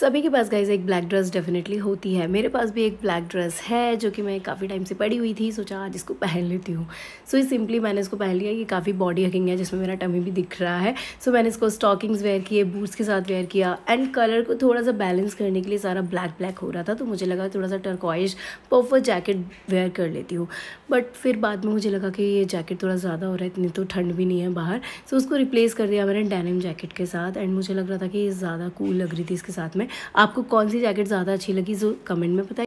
सभी के पास गाइज एक ब्लैक ड्रेस डेफिनेटली होती है मेरे पास भी एक ब्लैक ड्रेस है जो कि मैं काफ़ी टाइम से पड़ी हुई थी सोचा आज इसको पहन लेती हूँ सो so, सिंपली मैंने इसको पहन लिया ये काफ़ी बॉडी हकिंग है जिसमें मेरा टमी भी दिख रहा है सो so, मैंने इसको स्टॉकिंग्स वेयर किए बूट्स के साथ वेयर किया एंड कलर को थोड़ा सा बैलेंस करने के लिए सारा ब्लैक ब्लैक हो रहा था तो मुझे लगा थोड़ा सा टर्कॉइज पर्फर जैकेट वेयर कर लेती हूँ बट फिर बाद में मुझे लगा कि ये जैकेट थोड़ा ज़्यादा हो रहा है इतनी तो ठंड भी नहीं है बाहर सो उसको रिप्लेस कर दिया मैंने डैनिम जैकेट के साथ एंड मुझे लग रहा था कि ज़्यादा कूल लग रही थी इसके साथ में आपको कौन सी जैकेट ज़्यादा अच्छी लगी जो कमेंट में बताइए